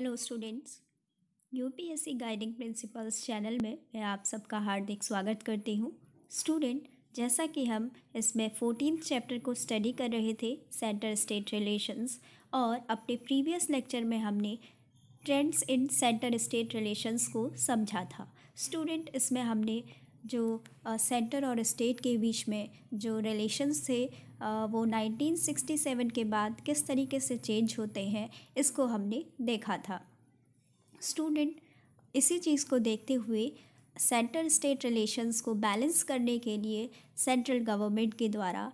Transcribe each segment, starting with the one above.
Hello students UPSC guiding principles channel में मैं आप सबका हार्दिक स्वागत करती हूँ स्टूडेंट जैसा कि हम इसमें फोर्टीन चैप्टर को स्टडी कर रहे थे सेंटर स्टेट रिलेशंस और अपने प्रीवियस लेक्चर में हमने trends in centre state relations को समझा था स्टूडेंट इसमें हमने जो सेंटर और स्टेट के बीच में जो रिलेशंस थे वो 1967 के बाद किस तरीके से चेंज होते हैं इसको हमने देखा था स्टूडेंट इसी चीज़ को देखते हुए सेंट्रल स्टेट रिलेशंस को बैलेंस करने के लिए सेंट्रल गवर्नमेंट के द्वारा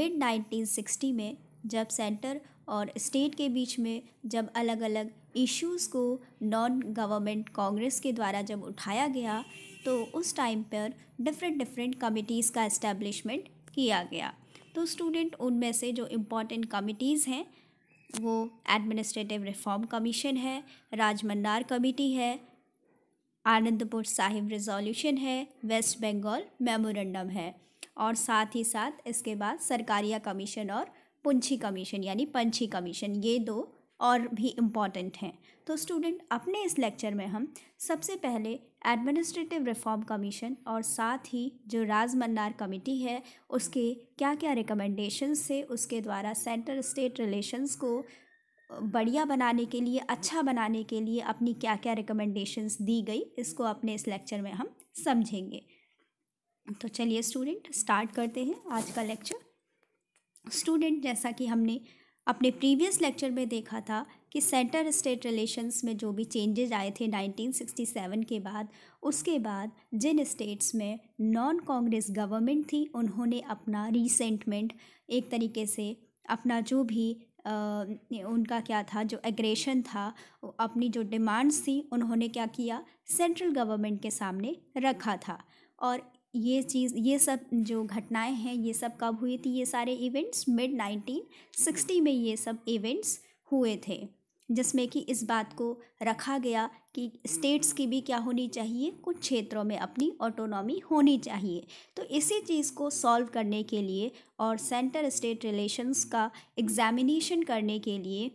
मिड 1960 में जब सेंटर और स्टेट के बीच में जब अलग अलग इश्यूज़ को नॉन गवर्नमेंट कांग्रेस के द्वारा जब उठाया गया तो उस टाइम पर डिफरेंट डिफरेंट कमिटीज़ का इस्टेब्लिशमेंट किया गया तो स्टूडेंट उनमें से जो इम्पोर्टेंट कमिटीज़ हैं वो एडमिनिस्ट्रेटिव रिफॉर्म कमीशन है राजमंदार कमेटी है आनंदपुर साहिब रिजोल्यूशन है वेस्ट बंगाल मेमोरेंडम है और साथ ही साथ इसके बाद सरकारिया कमीशन और पुंछी कमीशन यानी पंछी कमीशन ये दो और भी इम्पॉर्टेंट हैं तो स्टूडेंट अपने इस लेक्चर में हम सबसे पहले एडमिनिस्ट्रेटिव रिफॉर्म कमीशन और साथ ही जो राजमन्नार कमेटी है उसके क्या क्या रिकमेंडेशन से उसके द्वारा सेंटर स्टेट रिलेशंस को बढ़िया बनाने के लिए अच्छा बनाने के लिए अपनी क्या क्या रिकमेंडेशंस दी गई इसको अपने इस लेक्चर में हम समझेंगे तो चलिए स्टूडेंट स्टार्ट करते हैं आज का लेक्चर स्टूडेंट जैसा कि हमने अपने प्रीवियस लेक्चर में देखा था कि सेंटर स्टेट रिलेशंस में जो भी चेंजेज आए थे 1967 के बाद उसके बाद जिन स्टेट्स में नॉन कांग्रेस गवर्नमेंट थी उन्होंने अपना रिसेंटमेंट एक तरीके से अपना जो भी आ, उनका क्या था जो एग्रेशन था अपनी जो डिमांड्स थी उन्होंने क्या किया सेंट्रल गवर्नमेंट के सामने रखा था और ये चीज़ ये सब जो घटनाएं हैं ये सब कब हुई थी ये सारे इवेंट्स मिड नाइनटीन सिक्सटी में ये सब इवेंट्स हुए थे जिसमें कि इस बात को रखा गया कि स्टेट्स की भी क्या होनी चाहिए कुछ क्षेत्रों में अपनी ऑटोनॉमी होनी चाहिए तो इसी चीज़ को सॉल्व करने के लिए और सेंटर स्टेट रिलेशंस का एग्जामिनेशन करने के लिए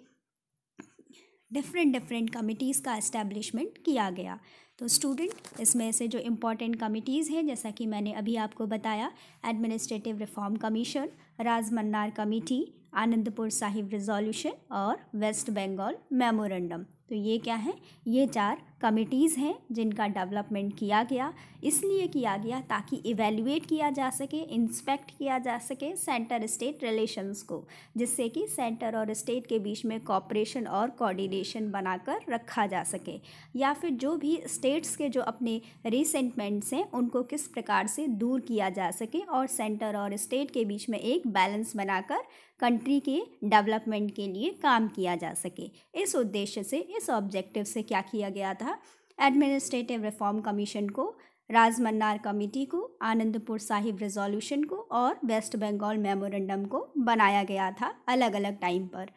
डिफरेंट डिफरेंट कमिटीज़ का इस्टेब्लिशमेंट किया गया तो स्टूडेंट इसमें से जो इम्पॉर्टेंट कमिटीज़ हैं जैसा कि मैंने अभी आपको बताया administrative reform commission Rajamannar committee Anandpur Sahib resolution और वेस्ट बंगाल मेमोरेंडम तो ये क्या है ये चार कमिटीज़ हैं जिनका डेवलपमेंट किया गया इसलिए किया गया ताकि इवेल्यूएट किया जा सके इंस्पेक्ट किया जा सके सेंटर स्टेट रिलेशंस को जिससे कि सेंटर और स्टेट के बीच में कॉपरेशन और कोऑर्डिनेशन बनाकर रखा जा सके या फिर जो भी स्टेट्स के जो अपने रिसेंटमेंट्स हैं उनको किस प्रकार से दूर किया जा सके और सेंटर और स्टेट के बीच में एक बैलेंस बनाकर कंट्री के डेवलपमेंट के लिए काम किया जा सके इस उद्देश्य से इस ऑब्जेक्टिव से क्या किया गया था था एडमिनिस्ट्रेटिव रिफॉर्म कमीशन को राजमन्नार कमेटी को आनंदपुर साहिब रेजोल्यूशन को और वेस्ट बंगाल मेमोरेंडम को बनाया गया था अलग अलग टाइम पर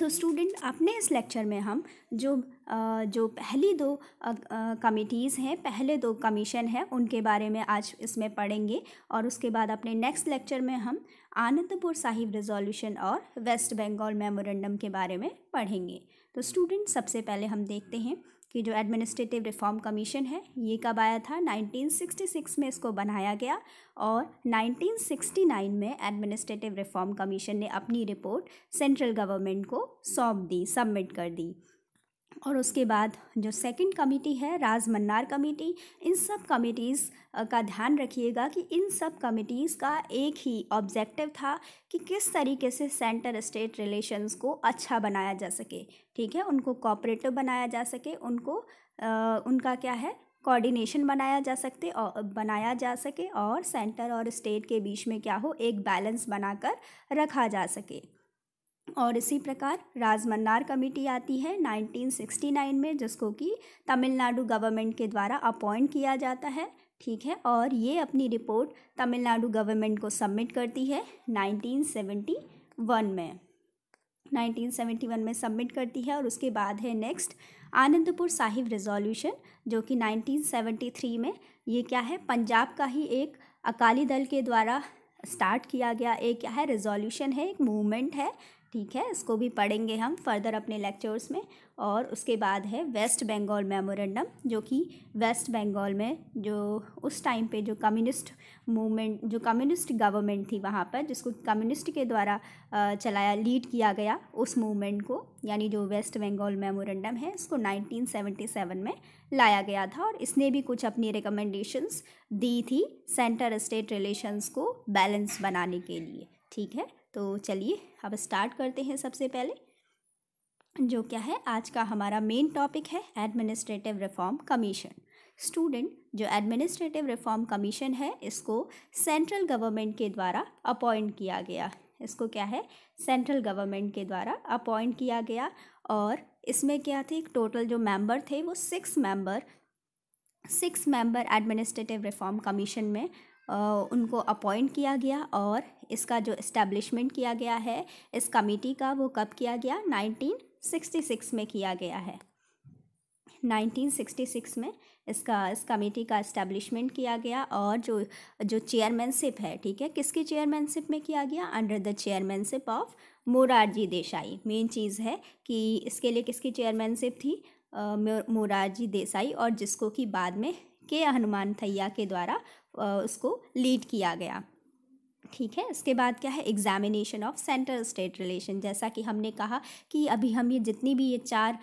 तो स्टूडेंट अपने इस लेक्चर में हम जो जो पहली दो कमिटीज़ हैं पहले दो कमीशन हैं उनके बारे में आज इसमें पढ़ेंगे और उसके बाद अपने नेक्स्ट लेक्चर में हम आनंदपुर साहिब रेजोल्यूशन और वेस्ट बंगाल मेमोरेंडम के बारे में पढ़ेंगे तो स्टूडेंट सबसे पहले हम देखते हैं कि जो एडमिनिस्ट्रेटिव रिफॉर्म कमीशन है ये कब आया था 1966 में इसको बनाया गया और 1969 में एडमिनिस्ट्रेटिव रिफॉर्म कमीशन ने अपनी रिपोर्ट सेंट्रल गवर्नमेंट को सौंप दी सबमिट कर दी और उसके बाद जो सेकंड कमेटी है राज मन्नार कमेटी इन सब कमेटीज़ का ध्यान रखिएगा कि इन सब कमेटीज़ का एक ही ऑब्जेक्टिव था कि किस तरीके से सेंटर स्टेट रिलेशंस को अच्छा बनाया जा सके ठीक है उनको कॉपरेटिव बनाया जा सके उनको आ, उनका क्या है कोऑर्डिनेशन बनाया जा सकते और बनाया जा सके और सेंटर और स्टेट के बीच में क्या हो एक बैलेंस बनाकर रखा जा सके और इसी प्रकार राजमन्नार कमेटी आती है 1969 में जिसको कि तमिलनाडु गवर्नमेंट के द्वारा अपॉइंट किया जाता है ठीक है और ये अपनी रिपोर्ट तमिलनाडु गवर्नमेंट को सबमिट करती है 1971 में 1971 में सबमिट करती है और उसके बाद है नेक्स्ट आनंदपुर साहिब रिजोल्यूशन जो कि 1973 में ये क्या है पंजाब का ही एक अकाली दल के द्वारा स्टार्ट किया गया एक क्या है रेजोल्यूशन है एक मूवमेंट है ठीक है इसको भी पढ़ेंगे हम फर्दर अपने लेक्चर्स में और उसके बाद है वेस्ट बंगाल मेमोरेंडम जो कि वेस्ट बंगाल में जो उस टाइम पे जो कम्युनिस्ट मूवमेंट जो कम्युनिस्ट गवर्नमेंट थी वहाँ पर जिसको कम्युनिस्ट के द्वारा चलाया लीड किया गया उस मूवमेंट को यानी जो वेस्ट बंगाल मेमोरेंडम है इसको 1977 में लाया गया था और इसने भी कुछ अपनी रिकमेंडेशंस दी थी सेंटर स्टेट रिलेशंस को बैलेंस बनाने के लिए ठीक है तो चलिए अब स्टार्ट करते हैं सबसे पहले जो क्या है आज का हमारा मेन टॉपिक है एडमिनिस्ट्रेटिव रिफॉर्म कमीशन स्टूडेंट जो एडमिनिस्ट्रेटिव रिफॉर्म कमीशन है इसको सेंट्रल गवर्नमेंट के द्वारा अपॉइंट किया गया इसको क्या है सेंट्रल गवर्नमेंट के द्वारा अपॉइंट किया गया और इसमें क्या थे टोटल जो मेंबर थे वो six member six member administrative reform commission में उनको अपॉइंट किया गया और इसका जो इस्टेब्लिशमेंट किया गया है इस कमेटी का वो कब किया गया 1966 में किया गया है 1966 में इसका इस कमेटी का इस्टेब्लिशमेंट किया गया और जो जो चेयरमैनशिप है ठीक है किसकी चेयरमैनशिप में किया गया under the chairmanship of Morarji Desai main चीज़ है कि इसके लिए किसकी चेयरमैनशिप थी मोरारजी देसाई और जिसको कि बाद में के हनुमान थैया के द्वारा उसको लीड किया गया ठीक है उसके बाद क्या है examination of centre state relation जैसा कि हमने कहा कि अभी हम ये जितनी भी ये चार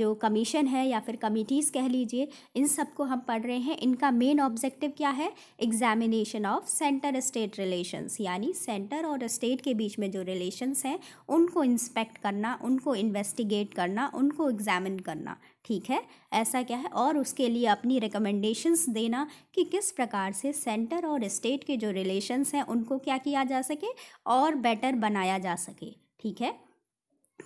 जो कमीशन है या फिर कमिटीज़ कह लीजिए इन सब को हम पढ़ रहे हैं इनका मेन ऑब्जेक्टिव क्या है examination of centre state relations यानी सेंटर और स्टेट के बीच में जो रिलेशंस हैं उनको इंस्पेक्ट करना उनको इन्वेस्टिगेट करना उनको एग्जामिन करना ठीक है ऐसा क्या है और उसके लिए अपनी रिकमेंडेशंस देना कि किस प्रकार से सेंटर और स्टेट के जो रिलेशंस हैं उनको क्या किया जा सके और बेटर बनाया जा सके ठीक है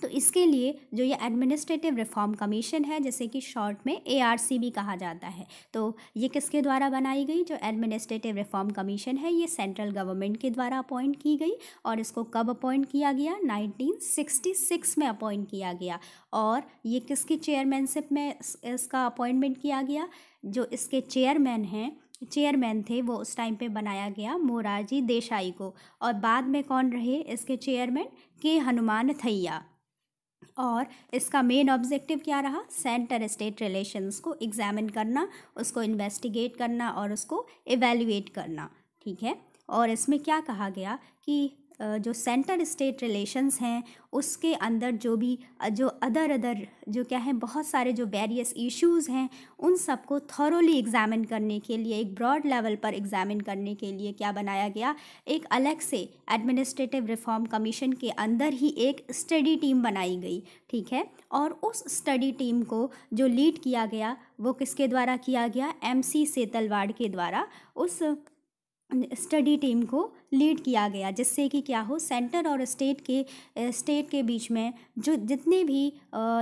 तो इसके लिए जो ये एडमिनिस्ट्रेटिव रिफॉर्म कमीशन है जैसे कि शॉर्ट में ए भी कहा जाता है तो ये किसके द्वारा बनाई गई जो एडमिनिस्ट्रेटिव रिफॉर्म कमीशन है ये सेंट्रल गवर्नमेंट के द्वारा अपॉइंट की गई और इसको कब अपॉइंट किया गया 1966 में अपॉइंट किया गया और ये किसकी चेयरमैनशिप में इसका अपॉइंटमेंट किया गया जो इसके चेयरमैन हैं चेयरमैन थे वो उस टाइम पे बनाया गया मोरारजी देसाई को और बाद में कौन रहे इसके चेयरमैन के हनुमान थैया और इसका मेन ऑब्जेक्टिव क्या रहा सेंटर स्टेट रिलेशंस को एग्जामिन करना उसको इन्वेस्टिगेट करना और उसको एवेल्यूएट करना ठीक है और इसमें क्या कहा गया कि जो सेंटर स्टेट रिलेशंस हैं उसके अंदर जो भी जो अदर अदर जो क्या है बहुत सारे जो वेरियस इश्यूज़ हैं उन सबको थॉरोली एग्ज़ामिन करने के लिए एक ब्रॉड लेवल पर एग्ज़ामिन करने के लिए क्या बनाया गया एक अलग से एडमिनिस्ट्रेटिव रिफॉर्म कमीशन के अंदर ही एक स्टडी टीम बनाई गई ठीक है और उस स्टडी टीम को जो लीड किया गया वो किसके द्वारा किया गया सी सेतलवाड़ के द्वारा उस स्टडी टीम को लीड किया गया जिससे कि क्या हो सेंटर और स्टेट के स्टेट के बीच में जो जितने भी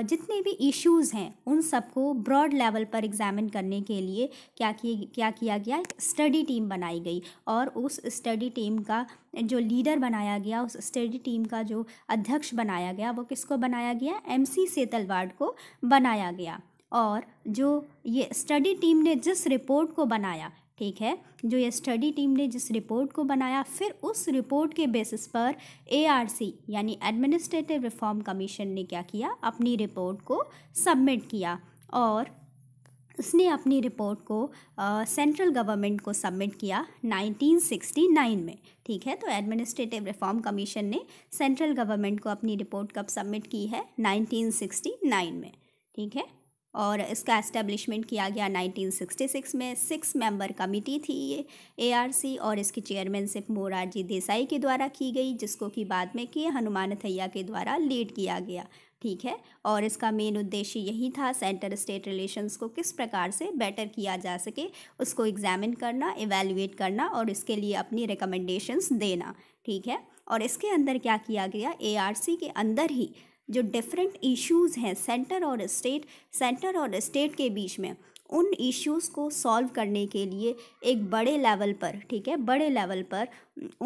जितने भी इश्यूज हैं उन सबको ब्रॉड लेवल पर एग्जामिन करने के लिए क्या किए क्या किया गया एक स्टडी टीम बनाई गई और उस स्टडी टीम का जो लीडर बनाया गया उस स्टडी टीम का जो अध्यक्ष बनाया गया वो किसको बनाया गया एम सी सेतलवाड को बनाया गया और जो ये स्टडी टीम ने जिस रिपोर्ट को बनाया ठीक है जो ये स्टडी टीम ने जिस रिपोर्ट को बनाया फिर उस रिपोर्ट के बेसिस पर एआरसी यानी एडमिनिस्ट्रेटिव रिफॉर्म कमीशन ने क्या किया अपनी रिपोर्ट को सबमिट किया और उसने अपनी रिपोर्ट को सेंट्रल uh, गवर्नमेंट को सबमिट किया 1969 में ठीक है तो एडमिनिस्ट्रेटिव रिफॉर्म कमीशन ने सेंट्रल गवर्नमेंट को अपनी रिपोर्ट कब सबमिट की है 1969 में ठीक है और इसका एस्टेब्लिशमेंट किया गया 1966 में सिक्स मेंबर कमेटी थी ये एआरसी और इसकी चेयरमैनशिप मोरारजी देसाई के द्वारा की गई जिसको कि बाद में कि हनुमान थैया के द्वारा लीड किया गया ठीक है और इसका मेन उद्देश्य यही था सेंटर स्टेट रिलेशंस को किस प्रकार से बेटर किया जा सके उसको एग्जामिन करना इवेलुएट करना और इसके लिए अपनी रिकमेंडेशंस देना ठीक है और इसके अंदर क्या किया गया एआरसी के अंदर ही जो डिफरेंट इश्यूज़ हैं सेंटर और स्टेट सेंटर और स्टेट के बीच में उन इश्यूज़ को सॉल्व करने के लिए एक बड़े लेवल पर ठीक है बड़े लेवल पर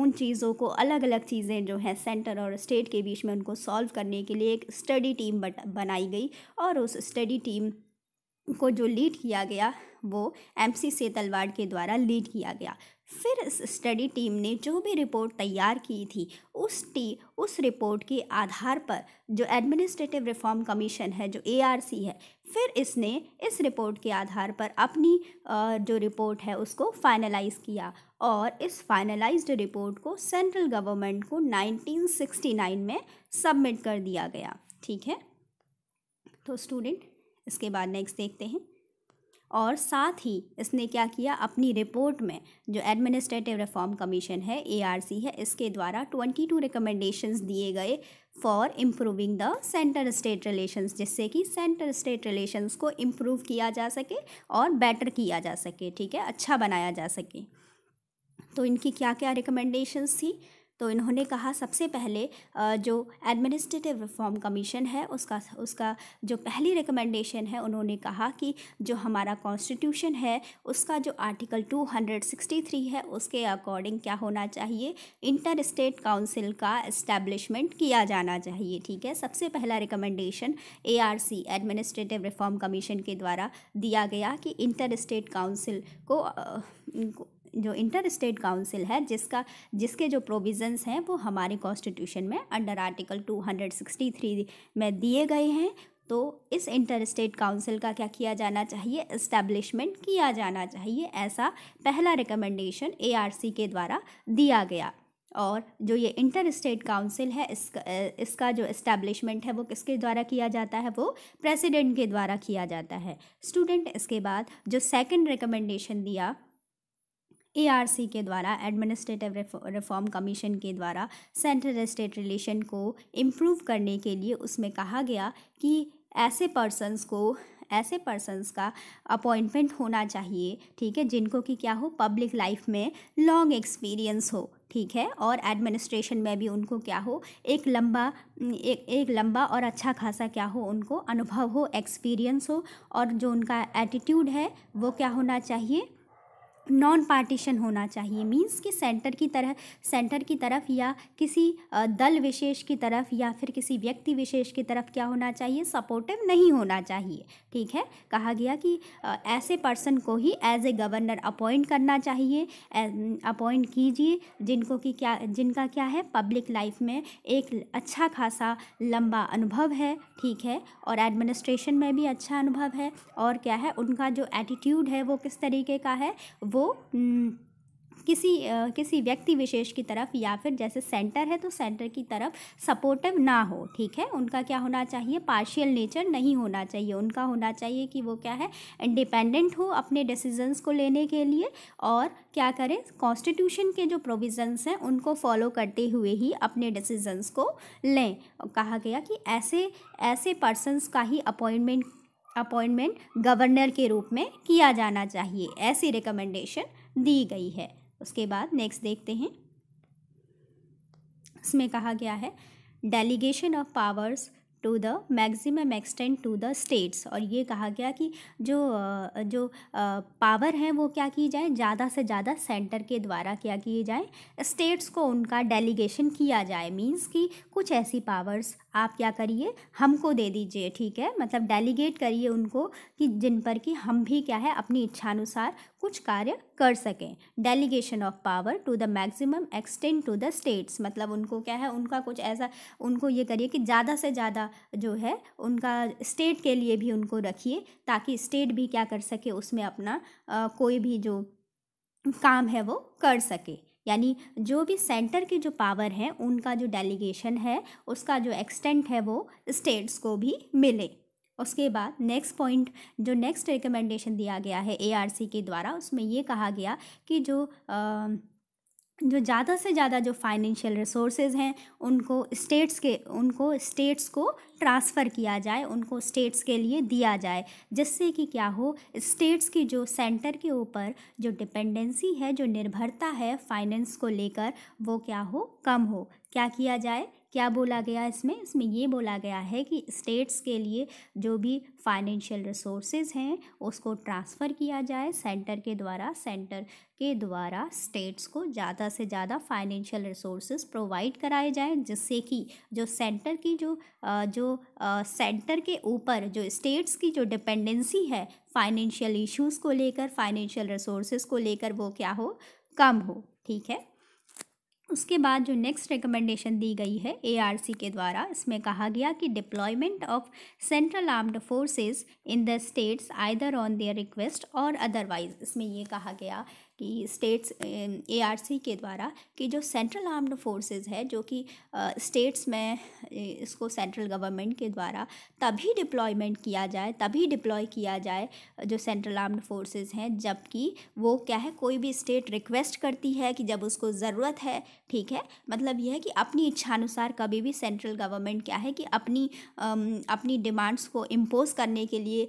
उन चीज़ों को अलग अलग चीज़ें जो हैं सेंटर और स्टेट के बीच में उनको सॉल्व करने के लिए एक स्टडी टीम बनाई गई और उस स्टडी टीम को जो लीड किया गया वो एमसी से तलवाड़ के द्वारा लीड किया गया फिर इस स्टडी टीम ने जो भी रिपोर्ट तैयार की थी उस टी उस रिपोर्ट के आधार पर जो एडमिनिस्ट्रेटिव रिफॉर्म कमीशन है जो एआरसी है फिर इसने इस रिपोर्ट के आधार पर अपनी जो रिपोर्ट है उसको फाइनलाइज़ किया और इस फाइनलाइज्ड रिपोर्ट को सेंट्रल गवर्नमेंट को 1969 में सबमिट कर दिया गया ठीक है तो स्टूडेंट इसके बाद नेक्स्ट देखते हैं और साथ ही इसने क्या किया अपनी रिपोर्ट में जो एडमिनिस्ट्रेटिव रिफॉर्म कमीशन है ए है इसके द्वारा ट्वेंटी टू दिए गए for improving the centre state relations जिससे कि सेंटर स्टेट रिलेशंस को इम्प्रूव किया जा सके और बेटर किया जा सके ठीक है अच्छा बनाया जा सके तो इनकी क्या क्या रिकमेंडेशंस थी तो इन्होंने कहा सबसे पहले जो एडमिनिस्ट्रेटिव रिफॉर्म कमीशन है उसका उसका जो पहली रिकमेंडेशन है उन्होंने कहा कि जो हमारा कॉन्स्टिट्यूशन है उसका जो आर्टिकल 263 है उसके अकॉर्डिंग क्या होना चाहिए इंटर स्टेट काउंसिल का इस्टेब्लिशमेंट किया जाना चाहिए ठीक है सबसे पहला recommendation a administrative reform commission के द्वारा दिया गया कि इंटर स्टेट काउंसिल को जो इंटर स्टेट काउंसिल है जिसका जिसके जो प्रोविजंस हैं वो हमारे कॉन्स्टिट्यूशन में अंडर आर्टिकल 263 में दिए गए हैं तो इस इंटर स्टेट काउंसिल का क्या किया जाना चाहिए इस्टेब्लिशमेंट किया जाना चाहिए ऐसा पहला रिकमेंडेशन ए के द्वारा दिया गया और जो ये इंटर स्टेट काउंसिल है इसका इसका जो इस्टेब्लिशमेंट है वो किसके द्वारा किया जाता है वो प्रेसिडेंट के द्वारा किया जाता है स्टूडेंट इसके बाद जो सेकंड रिकमेंडेशन दिया एआरसी के द्वारा एडमिनिस्ट्रेटिव रिफॉर्म कमीशन के द्वारा सेंट्रल स्टेट रिलेशन को इम्प्रूव करने के लिए उसमें कहा गया कि ऐसे पर्सनस को ऐसे पर्सनस का अपॉइंटमेंट होना चाहिए ठीक है जिनको कि क्या हो पब्लिक लाइफ में लॉन्ग एक्सपीरियंस हो ठीक है और एडमिनिस्ट्रेशन में भी उनको क्या हो एक लंबा एक एक लंबा और अच्छा खासा क्या हो उनको अनुभव हो एक्सपीरियंस हो और जो उनका एटीट्यूड है वो क्या होना चाहिए नॉन पार्टीशन होना चाहिए मींस कि सेंटर की तरह सेंटर की तरफ या किसी दल विशेष की तरफ या फिर किसी व्यक्ति विशेष की तरफ क्या होना चाहिए सपोर्टिव नहीं होना चाहिए ठीक है कहा गया कि ऐसे पर्सन को ही एज ए गवर्नर अपॉइंट करना चाहिए अपॉइंट कीजिए जिनको कि की क्या जिनका क्या है पब्लिक लाइफ में एक अच्छा खासा लंबा अनुभव है ठीक है और एडमिनिस्ट्रेशन में भी अच्छा अनुभव है और क्या है उनका जो एटीट्यूड है वो किस तरीके का है वो हम्म। किसी किसी व्यक्ति विशेष की तरफ या फिर जैसे सेंटर है तो सेंटर की तरफ सपोर्टिव ना हो ठीक है उनका क्या होना चाहिए पार्शियल नेचर नहीं होना चाहिए उनका होना चाहिए कि वो क्या है इंडिपेंडेंट हो अपने डिसीजंस को लेने के लिए और क्या करें कॉन्स्टिट्यूशन के जो प्रोविजंस हैं उनको फॉलो करते हुए ही अपने डिसीजन्स को लें कहा गया कि ऐसे ऐसे पर्सनस का ही अपॉइंटमेंट अपॉइंटमेंट गवर्नर के रूप में किया जाना चाहिए ऐसी रिकमेंडेशन दी गई है उसके बाद नेक्स्ट देखते हैं इसमें कहा गया है delegation of powers to the maximum extent to the states और ये कहा गया कि जो जो पावर हैं वो क्या की जाए ज़्यादा से ज़्यादा सेंटर के द्वारा क्या किए जाए स्टेट्स को उनका डेलीगेशन किया जाए मींस कि कुछ ऐसी पावर्स आप क्या करिए हमको दे दीजिए ठीक है मतलब डेलीगेट करिए उनको कि जिन पर कि हम भी क्या है अपनी इच्छानुसार कुछ कार्य कर सकें delegation of power to the maximum extent to the states मतलब उनको क्या है उनका कुछ ऐसा उनको ये करिए कि ज़्यादा से ज़्यादा जो है उनका स्टेट के लिए भी उनको रखिए ताकि स्टेट भी क्या कर सके उसमें अपना आ, कोई भी जो काम है वो कर सके यानी जो भी सेंटर की जो पावर है उनका जो डेलीगेशन है उसका जो एक्सटेंट है वो स्टेट्स को भी मिले उसके बाद नेक्स्ट पॉइंट जो नेक्स्ट रिकमेंडेशन दिया गया है एआरसी के द्वारा उसमें ये कहा गया कि जो आ, जो ज़्यादा से ज़्यादा जो फाइनेंशियल रिसोर्सेज हैं उनको स्टेट्स के उनको स्टेट्स को ट्रांसफ़र किया जाए उनको स्टेट्स के लिए दिया जाए जिससे कि क्या हो स्टेट्स की जो सेंटर के ऊपर जो डिपेंडेंसी है जो निर्भरता है फाइनेंस को लेकर वो क्या हो कम हो क्या किया जाए क्या बोला गया इसमें इसमें ये बोला गया है कि स्टेट्स के लिए जो भी फाइनेंशियल रिसोर्सेज हैं उसको ट्रांसफ़र किया जाए सेंटर के द्वारा सेंटर के द्वारा स्टेट्स को ज़्यादा से ज़्यादा फाइनेंशियल रिसोर्सेज प्रोवाइड कराए जाएँ जिससे कि जो सेंटर की जो जो सेंटर के ऊपर जो स्टेट्स की जो डिपेंडेंसी है फाइनेंशियल इश्यूज़ को लेकर फाइनेंशियल रिसोर्सेज को लेकर वो क्या हो कम हो ठीक है उसके बाद जो नेक्स्ट रिकमेंडेशन दी गई है एआरसी के द्वारा इसमें कहा गया कि deployment of central armed forces in the states either on their request or otherwise इसमें ये कहा गया कि स्टेट्स एआरसी के द्वारा कि जो सेंट्रल आर्म्ड फोर्सेस है जो कि स्टेट्स में इसको सेंट्रल गवर्नमेंट के द्वारा तभी डिप्लॉयमेंट किया जाए तभी डिप्लॉय किया जाए जो सेंट्रल आर्म्ड फोर्सेस हैं जबकि वो क्या है कोई भी स्टेट रिक्वेस्ट करती है कि जब उसको ज़रूरत है ठीक है मतलब यह है कि अपनी इच्छानुसार कभी भी सेंट्रल गवर्नमेंट क्या है कि अपनी अपनी डिमांड्स को इम्पोज करने के लिए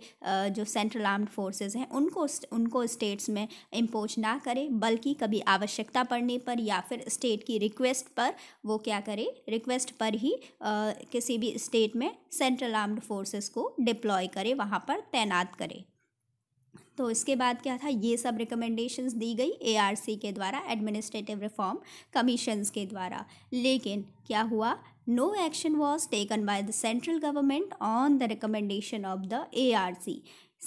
जो सेंट्रल आर्म्ड फोर्सेज हैं उनको उनको स्टेट्स में इम्पोज ना ना करें बल्कि कभी आवश्यकता पड़ने पर या फिर स्टेट की रिक्वेस्ट पर वो क्या करें रिक्वेस्ट पर ही आ, किसी भी स्टेट में सेंट्रल आर्म्ड फोर्सेस को डिप्लॉय करें वहाँ पर तैनात करें तो इसके बाद क्या था ये सब रिकमेंडेशंस दी गई एआरसी के द्वारा एडमिनिस्ट्रेटिव रिफॉर्म कमीशंस के द्वारा लेकिन क्या हुआ no action was taken by the central government on the recommendation of the ARC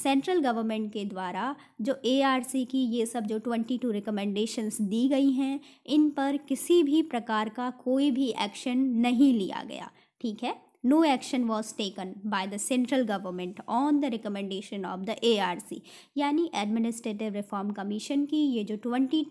central government के द्वारा जो एआरसी की ये सब जो ट्वेंटी टू रिकमेंडेशंस दी गई हैं इन पर किसी भी प्रकार का कोई भी एक्शन नहीं लिया गया ठीक है no action was taken by the central government on the recommendation of the ARC यानी एडमिनिस्ट्रेटिव रिफॉर्म कमीशन की ये जो 22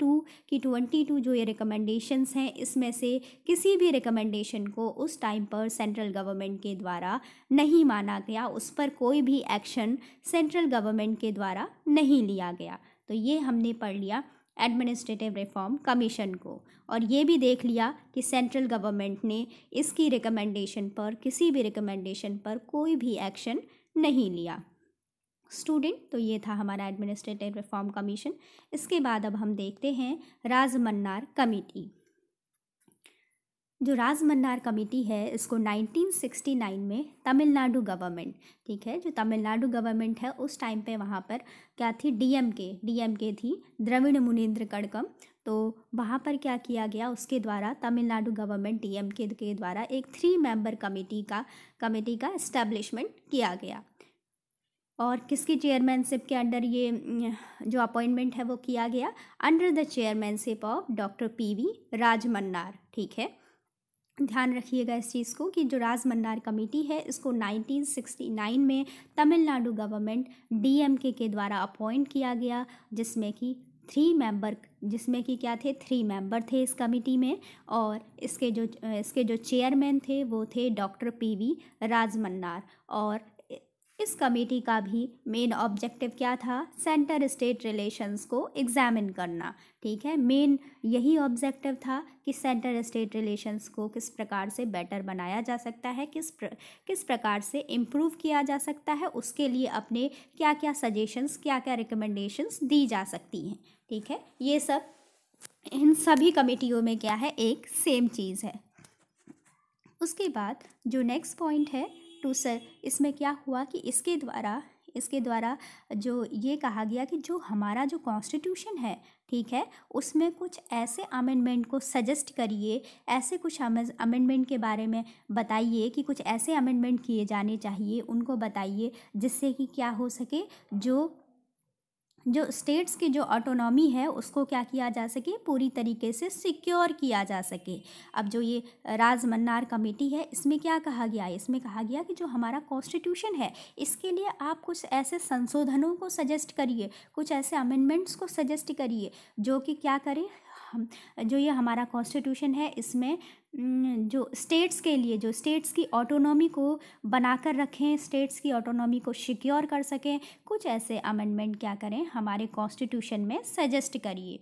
की 22 जो ये रिकमेंडेशंस हैं इसमें से किसी भी रिकमेंडेशन को उस टाइम पर सेंट्रल गवर्नमेंट के द्वारा नहीं माना गया उस पर कोई भी एक्शन सेंट्रल गवर्नमेंट के द्वारा नहीं लिया गया तो ये हमने पढ़ लिया एडमिनिस्ट्रेटिव रिफॉर्म कमीशन को और ये भी देख लिया कि सेंट्रल गवर्नमेंट ने इसकी रिकमेंडेशन पर किसी भी रिकमेंडेशन पर कोई भी एक्शन नहीं लिया स्टूडेंट तो ये था हमारा एडमिनिस्ट्रेटिव रिफॉर्म कमीशन इसके बाद अब हम देखते हैं राजमन्नार कमेटी जो राज मन्नार कमेटी है इसको 1969 में तमिलनाडु गवर्नमेंट ठीक है जो तमिलनाडु गवर्नमेंट है उस टाइम पे वहाँ पर क्या थी डीएमके डीएमके थी द्रविड़ मुनेंद्र कड़कम तो वहाँ पर क्या किया गया उसके द्वारा तमिलनाडु गवर्नमेंट डीएमके के द्वारा एक थ्री मेंबर कमेटी का कमेटी का इस्टेब्लिशमेंट किया गया और किसकी चेयरमैनशिप के अंडर ये अं, जो अपॉइंटमेंट है वो किया गया under the chairmanship of doctor V Rajamannar ठीक है ध्यान रखिएगा इस चीज़ को कि जो राज मन्नार कमेटी है इसको 1969 में तमिलनाडु गवर्नमेंट डीएमके के द्वारा अपॉइंट किया गया जिसमें कि थ्री मेंबर जिसमें कि क्या थे थ्री मेंबर थे इस कमेटी में और इसके जो इसके जो चेयरमैन थे वो थे डॉक्टर पीवी राजमन्नार और इस कमेटी का भी मेन ऑब्जेक्टिव क्या था सेंटर स्टेट रिलेशंस को एग्जामिन करना ठीक है मेन यही ऑब्जेक्टिव था कि सेंटर स्टेट रिलेशंस को किस प्रकार से बेटर बनाया जा सकता है किस प्र, किस प्रकार से इम्प्रूव किया जा सकता है उसके लिए अपने क्या क्या सजेशंस क्या क्या रिकमेंडेशंस दी जा सकती हैं ठीक है ये सब इन सभी कमेटियों में क्या है एक सेम चीज़ है उसके बाद जो नेक्स्ट पॉइंट है टू सर इसमें क्या हुआ कि इसके द्वारा इसके द्वारा जो ये कहा गया कि जो हमारा जो कॉन्स्टिट्यूशन है ठीक है उसमें कुछ ऐसे अमेंडमेंट को सजेस्ट करिए ऐसे कुछ अमेंडमेंट के बारे में बताइए कि कुछ ऐसे अमेंडमेंट किए जाने चाहिए उनको बताइए जिससे कि क्या हो सके जो जो स्टेट्स की जो ऑटोनॉमी है उसको क्या किया जा सके पूरी तरीके से सिक्योर किया जा सके अब जो ये राजमन्नार कमेटी है इसमें क्या कहा गया इसमें कहा गया कि जो हमारा कॉन्स्टिट्यूशन है इसके लिए आप कुछ ऐसे संशोधनों को सजेस्ट करिए कुछ ऐसे अमेंडमेंट्स को सजेस्ट करिए जो कि क्या करें हम जो ये हमारा कॉन्स्टिट्यूशन है इसमें जो स्टेट्स के लिए जो स्टेट्स की ऑटोनॉमी को बनाकर रखें स्टेट्स की ऑटोनॉमी को सिक्योर कर सकें कुछ ऐसे अमेंडमेंट क्या करें हमारे कॉन्स्टिट्यूशन में सजेस्ट करिए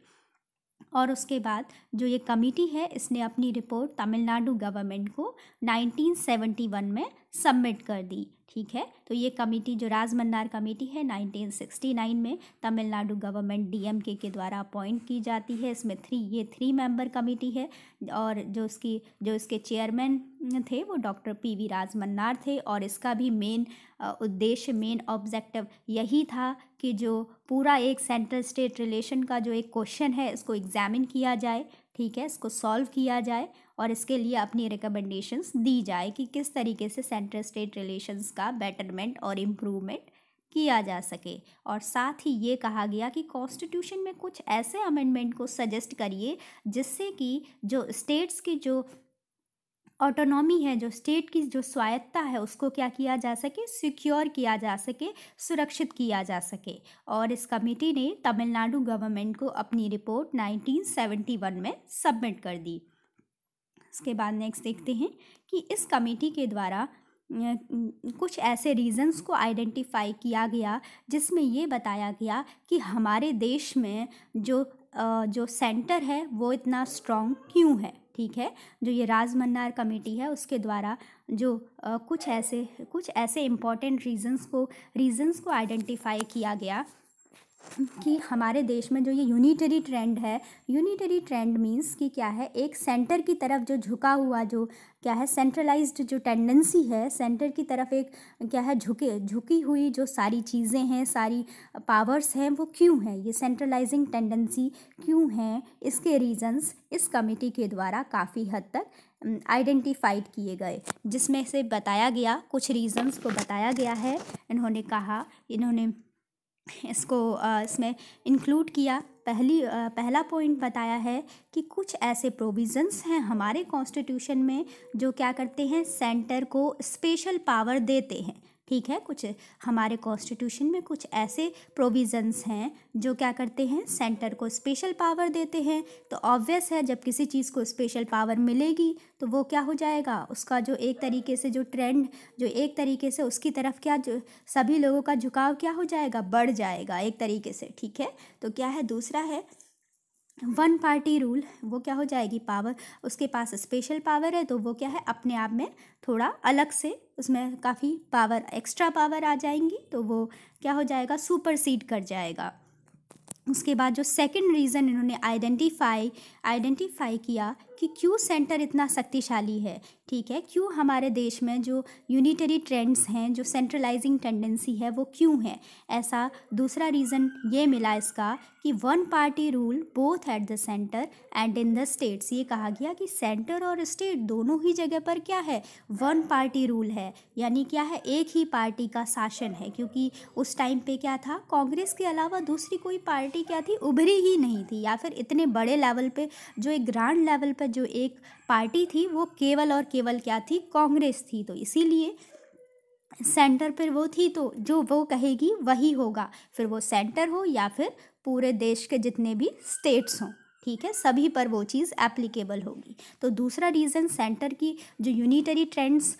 और उसके बाद जो ये कमेटी है इसने अपनी रिपोर्ट तमिलनाडु गवर्नमेंट को 1971 में सबमिट कर दी ठीक है तो ये कमेटी जो राजमन्नार कमेटी है 1969 में तमिलनाडु गवर्नमेंट डीएमके के द्वारा अपॉइंट की जाती है इसमें थ्री ये थ्री मेंबर कमेटी है और जो उसकी जो इसके चेयरमैन थे वो डॉक्टर पीवी राजमन्नार थे और इसका भी मेन उद्देश्य मेन ऑब्जेक्टिव यही था कि जो पूरा एक सेंट्रल स्टेट रिलेशन का जो एक क्वेश्चन है इसको एग्जामिन किया जाए ठीक है इसको सॉल्व किया जाए और इसके लिए अपनी रिकमेंडेशंस दी जाए कि किस तरीके से सेंट्रल स्टेट रिलेशंस का बेटरमेंट और इम्प्रूवमेंट किया जा सके और साथ ही ये कहा गया कि कॉन्स्टिट्यूशन में कुछ ऐसे अमेंडमेंट को सजेस्ट करिए जिससे कि जो स्टेट्स की जो ऑटोनॉमी है जो स्टेट की जो स्वायत्ता है उसको क्या किया जा सके सिक्योर किया जा सके सुरक्षित किया जा सके और इस कमेटी ने तमिलनाडु गवर्नमेंट को अपनी रिपोर्ट 1971 में सबमिट कर दी इसके बाद नेक्स्ट देखते हैं कि इस कमेटी के द्वारा कुछ ऐसे रीजंस को आइडेंटिफाई किया गया जिसमें ये बताया गया कि हमारे देश में जो जो सेंटर है वो इतना स्ट्रॉन्ग क्यों है ठीक है जो ये राजमन्नार कमेटी है उसके द्वारा जो आ, कुछ ऐसे कुछ ऐसे इम्पॉर्टेंट रीजंस को रीजंस को आइडेंटिफाई किया गया कि हमारे देश में जो ये यूनिटरी ट्रेंड है यूनिटरी ट्रेंड मींस कि क्या है एक सेंटर की तरफ जो झुका हुआ जो क्या है सेंट्रलाइज्ड जो टेंडेंसी है सेंटर की तरफ एक क्या है झुके झुकी हुई जो सारी चीज़ें हैं सारी पावर्स हैं वो क्यों हैं ये सेंट्रलाइजिंग टेंडेंसी क्यों है इसके रीजंस इस कमेटी के द्वारा काफ़ी हद तक आइडेंटिफाइड किए गए जिसमें से बताया गया कुछ रीजंस को बताया गया है इन्होंने कहा इन्होंने इसको इसमें इंक्लूड किया पहली पहला पॉइंट बताया है कि कुछ ऐसे प्रोविज़न्स हैं हमारे कॉन्स्टिट्यूशन में जो क्या करते हैं सेंटर को स्पेशल पावर देते हैं ठीक है कुछ हमारे कॉन्स्टिट्यूशन में कुछ ऐसे प्रोविजंस हैं जो क्या करते हैं सेंटर को स्पेशल पावर देते हैं तो ऑब्वियस है जब किसी चीज़ को स्पेशल पावर मिलेगी तो वो क्या हो जाएगा उसका जो एक तरीके से जो ट्रेंड जो एक तरीके से उसकी तरफ क्या जो सभी लोगों का झुकाव क्या हो जाएगा बढ़ जाएगा एक तरीके से ठीक है तो क्या है दूसरा है वन पार्टी रूल वो क्या हो जाएगी पावर उसके पास स्पेशल पावर है तो वो क्या है अपने आप में थोड़ा अलग से उसमें काफ़ी पावर एक्स्ट्रा पावर आ जाएंगी तो वो क्या हो जाएगा सुपर सीड कर जाएगा उसके बाद जो सेकंड रीज़न इन्होंने आइडेंटिफाई आइडेंटिफाई किया कि क्यों सेंटर इतना शक्तिशाली है ठीक है क्यों हमारे देश में जो यूनिटरी ट्रेंड्स हैं जो सेंट्रलाइजिंग टेंडेंसी है वो क्यों है ऐसा दूसरा रीज़न ये मिला इसका कि one party rule both at the centre and in the states ये कहा गया कि सेंटर और स्टेट दोनों ही जगह पर क्या है वन पार्टी रूल है यानी क्या है एक ही पार्टी का शासन है क्योंकि उस टाइम पे क्या था कांग्रेस के अलावा दूसरी कोई पार्टी क्या थी उभरी ही नहीं थी या फिर इतने बड़े लेवल पे जो एक ग्रांड लेवल पर जो एक पार्टी थी वो केवल और केवल क्या थी कांग्रेस थी तो इसीलिए सेंटर पर वो थी तो जो वो कहेगी वही होगा फिर वो सेंटर हो या फिर पूरे देश के जितने भी स्टेट्स हों ठीक है सभी पर वो चीज़ एप्लीकेबल होगी तो दूसरा रीज़न सेंटर की जो यूनिटरी ट्रेंड्स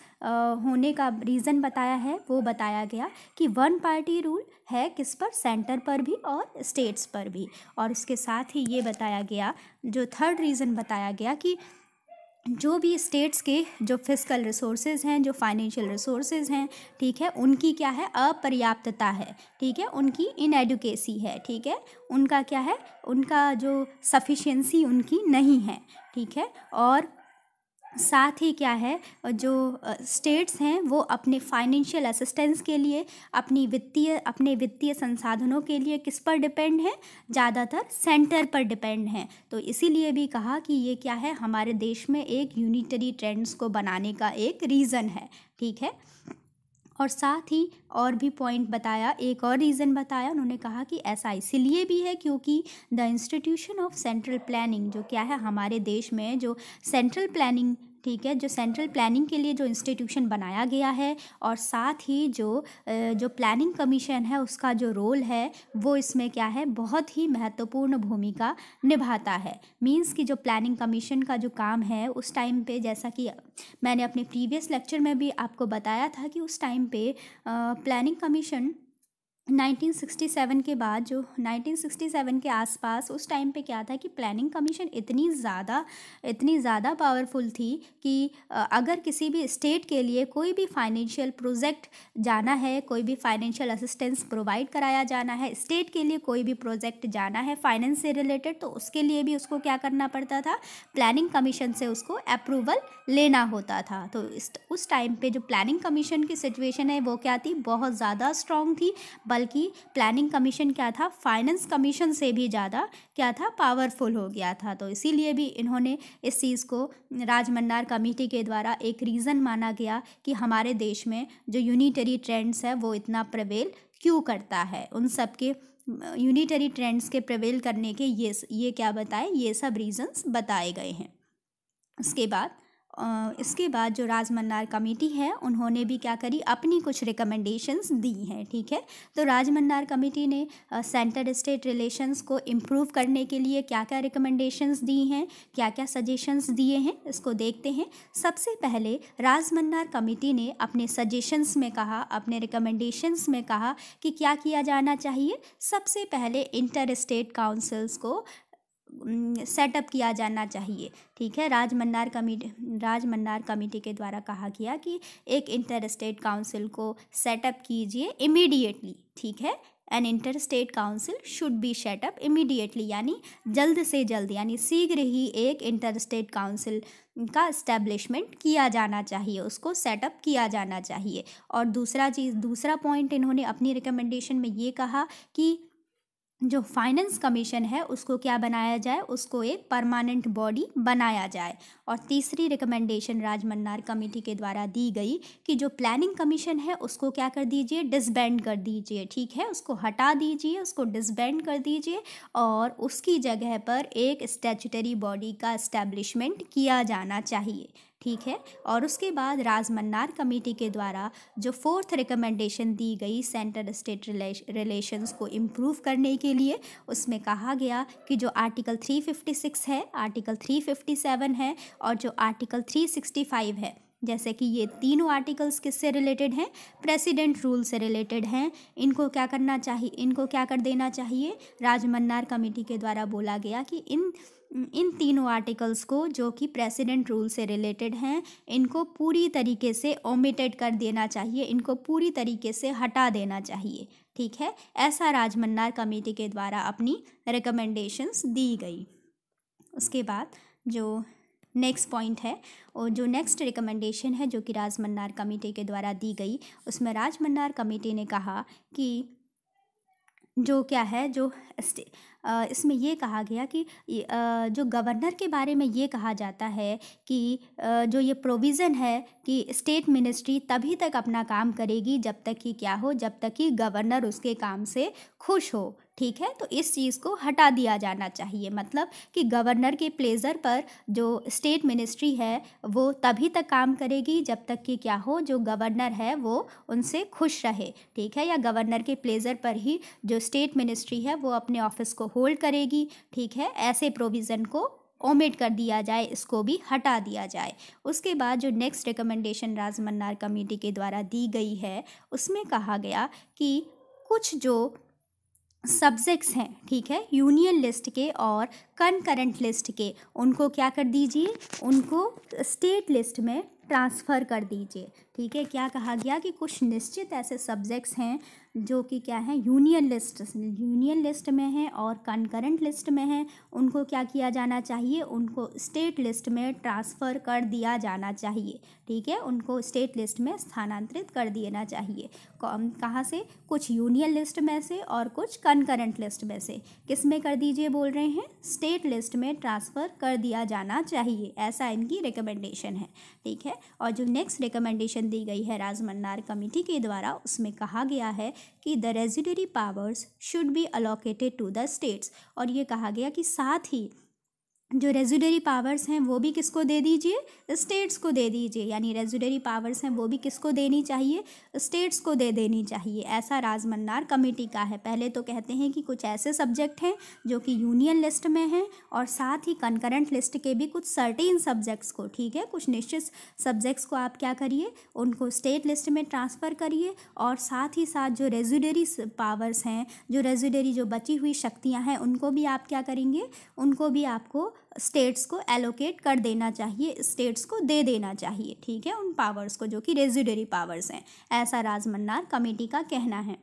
होने का रीज़न बताया है वो बताया गया कि वन पार्टी रूल है किस पर सेंटर पर भी और स्टेट्स पर भी और उसके साथ ही ये बताया गया जो थर्ड रीज़न बताया गया कि जो भी स्टेट्स के जो फिजिकल रिसोर्सेज हैं जो फाइनेंशियल रिसोर्सेज हैं ठीक है उनकी क्या है अपर्याप्तता है ठीक है उनकी इन एडुकेसी है ठीक है उनका क्या है उनका जो सफिशेंसी उनकी नहीं है ठीक है और साथ ही क्या है जो स्टेट्स हैं वो अपने फाइनेंशियल असिस्टेंस के लिए अपनी वित्तीय अपने वित्तीय संसाधनों के लिए किस पर डिपेंड हैं ज़्यादातर सेंटर पर डिपेंड हैं तो इसीलिए भी कहा कि ये क्या है हमारे देश में एक यूनिटरी ट्रेंड्स को बनाने का एक रीज़न है ठीक है और साथ ही और भी पॉइंट बताया एक और रीज़न बताया उन्होंने कहा कि ऐसा इसीलिए भी है क्योंकि the institution of central planning जो क्या है हमारे देश में जो सेंट्रल प्लानिंग ठीक है जो सेंट्रल प्लानिंग के लिए जो इंस्टीट्यूशन बनाया गया है और साथ ही जो जो प्लानिंग कमीशन है उसका जो रोल है वो इसमें क्या है बहुत ही महत्वपूर्ण भूमिका निभाता है मींस कि जो प्लानिंग कमीशन का जो काम है उस टाइम पे जैसा कि मैंने अपने प्रीवियस लेक्चर में भी आपको बताया था कि उस टाइम पे प्लानिंग कमीशन 1967 के बाद जो 1967 के आसपास उस टाइम पे क्या था कि प्लानिंग कमीशन इतनी ज़्यादा इतनी ज़्यादा पावरफुल थी कि अगर किसी भी स्टेट के लिए कोई भी फाइनेंशियल प्रोजेक्ट जाना है कोई भी फाइनेंशियल असिस्टेंस प्रोवाइड कराया जाना है स्टेट के लिए कोई भी प्रोजेक्ट जाना है फाइनेंस से रिलेटेड तो उसके लिए भी उसको क्या करना पड़ता था प्लानिंग कमीशन से उसको अप्रूवल लेना होता था तो इस उस टाइम पर जो प्लानिंग कमीशन की सिचुएशन है वो क्या थी बहुत ज़्यादा स्ट्रॉन्ग थी बल्कि प्लानिंग कमीशन क्या था फाइनेंस कमीशन से भी ज़्यादा क्या था पावरफुल हो गया था तो इसीलिए भी इन्होंने इस चीज़ को राजमन्नार कमेटी के द्वारा एक रीज़न माना गया कि हमारे देश में जो यूनिटरी ट्रेंड्स है वो इतना प्रवेल क्यों करता है उन सब के यूनिटरी ट्रेंड्स के प्रवेल करने के ये ये क्या बताए ये सब रीज़न्स बताए गए हैं उसके बाद इसके बाद जो राज मन्नार कमेटी है उन्होंने भी क्या करी अपनी कुछ रिकमेंडेशंस दी हैं ठीक है तो राज मन्नार कमेटी ने सेंटर स्टेट रिलेशंस को इम्प्रूव करने के लिए क्या क्या रिकमेंडेशंस दी हैं क्या क्या सजेशंस दिए हैं इसको देखते हैं सबसे पहले राजमन्नार कमेटी ने अपने सजेशंस में कहा अपने रिकमेंडेशंस में कहा कि क्या किया जाना चाहिए सबसे पहले इंटर स्टेट काउंसिल्स को सेटअप किया जाना चाहिए ठीक है Rajamannar committee Rajamannar committee के द्वारा कहा गया कि एक इंटर स्टेट काउंसिल को सेटअप कीजिए इमीडिएटली ठीक है an inter state council should be set up immediately यानी जल्द से जल्द यानी शीघ्र ही एक इंटर स्टेट काउंसिल का इस्टेब्लिशमेंट किया जाना चाहिए उसको सेटअप किया जाना चाहिए और दूसरा चीज़ दूसरा पॉइंट इन्होंने अपनी रिकमेंडेशन में ये कहा कि जो फाइनेंस कमीशन है उसको क्या बनाया जाए उसको एक परमानेंट बॉडी बनाया जाए और तीसरी रिकमेंडेशन राजमन्नार कमेटी के द्वारा दी गई कि जो प्लानिंग कमीशन है उसको क्या कर दीजिए डिसबैंड कर दीजिए ठीक है उसको हटा दीजिए उसको डिसबैंड कर दीजिए और उसकी जगह पर एक स्टैचुटरी बॉडी का इस्टेब्लिशमेंट किया जाना चाहिए ठीक है और उसके बाद राजमन्नार कमेटी के द्वारा जो फोर्थ रिकमेंडेशन दी गई सेंटर स्टेट रिलेशंस को इम्प्रूव करने के लिए उसमें कहा गया कि जो आर्टिकल 356 है आर्टिकल 357 है और जो आर्टिकल 365 है जैसे कि ये तीनों आर्टिकल्स किससे रिलेटेड हैं प्रेसिडेंट रूल से रिलेटेड हैं इनको क्या करना चाहिए इनको क्या कर देना चाहिए राजमन्नार कमेटी के द्वारा बोला गया कि इन इन तीनों आर्टिकल्स को जो कि प्रेसिडेंट रूल से रिलेटेड हैं इनको पूरी तरीके से ओमिटेड कर देना चाहिए इनको पूरी तरीके से हटा देना चाहिए ठीक है ऐसा राजमन्नार कमेटी के द्वारा अपनी रिकमेंडेशंस दी गई उसके बाद जो नेक्स्ट पॉइंट है और जो नेक्स्ट रिकमेंडेशन है जो कि राजमन्नार कमेटी के द्वारा दी गई उसमें राजमन्नार कमेटी ने कहा कि जो क्या है जो इसमें ये कहा गया कि जो गवर्नर के बारे में ये कहा जाता है कि जो ये प्रोविज़न है कि स्टेट मिनिस्ट्री तभी तक अपना काम करेगी जब तक कि क्या हो जब तक कि गवर्नर उसके काम से खुश हो ठीक है तो इस चीज़ को हटा दिया जाना चाहिए मतलब कि गवर्नर के प्लेजर पर जो स्टेट मिनिस्ट्री है वो तभी तक काम करेगी जब तक कि क्या हो जो गवर्नर है वो उनसे खुश रहे ठीक है या गवर्नर के प्लेजर पर ही जो स्टेट मिनिस्ट्री है वो अपने ऑफिस को होल्ड करेगी ठीक है ऐसे प्रोविज़न को ओमिट कर दिया जाए इसको भी हटा दिया जाए उसके बाद जो नेक्स्ट रिकमेंडेशन राजमन्नार कमेटी के द्वारा दी गई है उसमें कहा गया कि कुछ जो सब्जेक्ट्स हैं ठीक है यूनियन लिस्ट के और कनकरेंट लिस्ट के उनको क्या कर दीजिए उनको स्टेट लिस्ट में ट्रांसफ़र कर दीजिए ठीक है क्या कहा गया कि कुछ निश्चित ऐसे सब्जेक्ट्स हैं जो कि क्या है यूनियन लिस्ट यूनियन लिस्ट में हैं और कनकरेंट लिस्ट में हैं उनको क्या किया जाना चाहिए उनको स्टेट लिस्ट में ट्रांसफ़र कर दिया जाना चाहिए ठीक है उनको स्टेट लिस्ट में स्थानांतरित कर देना चाहिए कहाँ से कुछ यूनियन लिस्ट में से और कुछ कनकरेंट लिस्ट में से किस में कर दीजिए बोल रहे हैं स्टेट लिस्ट में ट्रांसफ़र कर दिया जाना चाहिए ऐसा इनकी रिकमेंडेशन है ठीक है और जो नेक्स्ट रिकमेंडेशन दी गई है राजमन्नार कमेटी के द्वारा उसमें कहा गया है कि the residuary powers should be allocated to the states और ये कहा गया कि साथ ही जो रेजुडरी पावर्स हैं वो भी किसको दे दीजिए स्टेट्स को दे दीजिए यानी रेजुडरी पावर्स हैं वो भी किसको देनी चाहिए स्टेट्स को दे देनी चाहिए ऐसा राजमन्नार कमेटी का है पहले तो कहते हैं कि कुछ ऐसे सब्जेक्ट हैं जो कि यूनियन लिस्ट में हैं और साथ ही कंकरेंट लिस्ट के भी कुछ सर्टेन सब्जेक्ट्स को ठीक है कुछ निश्चित सब्जेक्ट्स को आप क्या करिए उनको स्टेट लिस्ट में ट्रांसफ़र करिए और साथ ही साथ जो रेजुडरी पावर्स हैं जो रेजुडरी जो बची हुई शक्तियाँ हैं उनको भी आप क्या करेंगे उनको भी आपको स्टेट्स को एलोकेट कर देना चाहिए स्टेट्स को दे देना चाहिए ठीक है उन पावर्स को जो कि रेजिडरी पावर्स हैं ऐसा राजमन्नार कमेटी का कहना है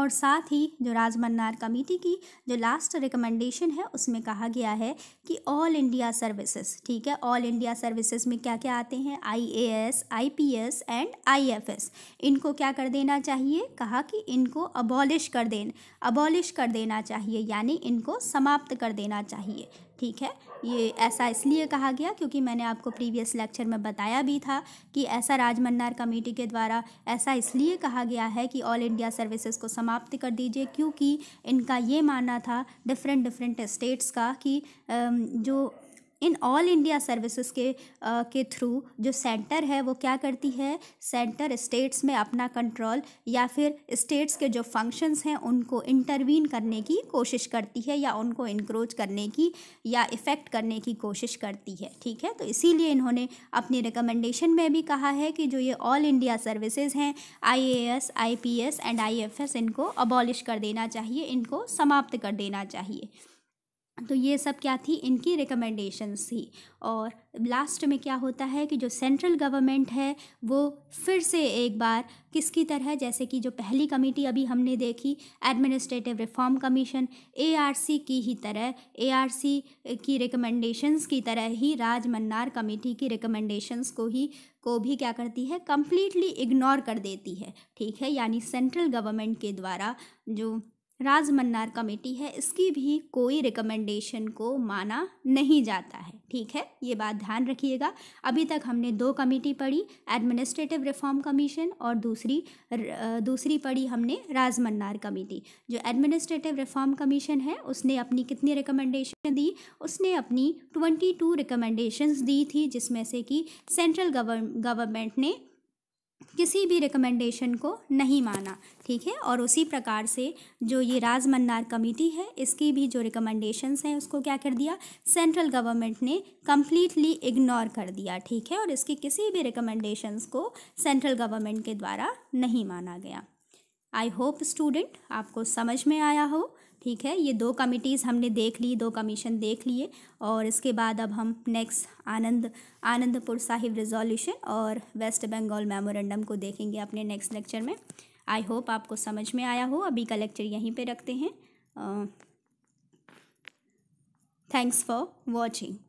और साथ ही जो राजमन्नार कमेटी की जो लास्ट रिकमेंडेशन है उसमें कहा गया है कि ऑल इंडिया सर्विसेज ठीक है ऑल इंडिया सर्विसेज में क्या क्या आते हैं आईएएस, आईपीएस एंड आईएफएस इनको क्या कर देना चाहिए कहा कि इनको अबॉलिश कर देन अबॉलिश कर देना चाहिए यानी इनको समाप्त कर देना चाहिए ठीक है ये ऐसा इसलिए कहा गया क्योंकि मैंने आपको प्रीवियस लेक्चर में बताया भी था कि ऐसा राजमन्नार कमेटी के द्वारा ऐसा इसलिए कहा गया है कि ऑल इंडिया सर्विसेज को समाप्त कर दीजिए क्योंकि इनका ये मानना था डिफरेंट डिफरेंट स्टेट्स का कि जो इन ऑल इंडिया सर्विसेज के आ, के थ्रू जो सेंटर है वो क्या करती है सेंटर स्टेट्स में अपना कंट्रोल या फिर स्टेट्स के जो फंक्शंस हैं उनको इंटरवीन करने की कोशिश करती है या उनको इनक्रोच करने की या इफ़ेक्ट करने की कोशिश करती है ठीक है तो इसीलिए इन्होंने अपनी रिकमेंडेशन में भी कहा है कि जो ये ऑल इंडिया सर्विसेज हैं आईएएस आईपीएस एंड आईएफएस इनको अबॉलिश कर देना चाहिए इनको समाप्त कर देना चाहिए तो ये सब क्या थी इनकी रिकमेंडेशंस थी और लास्ट में क्या होता है कि जो सेंट्रल गवर्नमेंट है वो फिर से एक बार किसकी तरह जैसे कि जो पहली कमेटी अभी हमने देखी एडमिनिस्ट्रेटिव रिफॉर्म कमीशन एआरसी की ही तरह एआरसी की रिकमेंडेशंस की तरह ही राजमन्नार कमेटी की रिकमेंडेशंस को ही को भी क्या करती है कम्प्लीटली इग्नोर कर देती है ठीक है यानी सेंट्रल गवर्नमेंट के द्वारा जो राजमन्नार कमेटी है इसकी भी कोई रिकमेंडेशन को माना नहीं जाता है ठीक है ये बात ध्यान रखिएगा अभी तक हमने दो कमेटी पढ़ी एडमिनिस्ट्रेटिव रिफॉर्म कमीशन और दूसरी दूसरी पढ़ी हमने राजमन्नार कमेटी जो एडमिनिस्ट्रेटिव रिफॉर्म कमीशन है उसने अपनी कितनी रिकमेंडेशन दी उसने अपनी ट्वेंटी टू दी थी जिसमें से कि सेंट्रल गवर्नमेंट ने किसी भी रिकमेंडेशन को नहीं माना ठीक है और उसी प्रकार से जो ये राजमन्नार कमेटी है इसकी भी जो रिकमेंडेशंस हैं उसको क्या कर दिया सेंट्रल गवर्नमेंट ने कम्प्लीटली इग्नोर कर दिया ठीक है और इसकी किसी भी रिकमेंडेशंस को सेंट्रल गवर्नमेंट के द्वारा नहीं माना गया आई होप स्टूडेंट आपको समझ में आया हो ठीक है ये दो कमिटीज़ हमने देख ली दो कमीशन देख लिए और इसके बाद अब हम नेक्स्ट आनंद आनंदपुर साहिब रिजोल्यूशन और वेस्ट बंगाल मेमोरेंडम को देखेंगे अपने नेक्स्ट लेक्चर में आई होप आपको समझ में आया हो अभी का लेक्चर यहीं पे रखते हैं थैंक्स फॉर वॉचिंग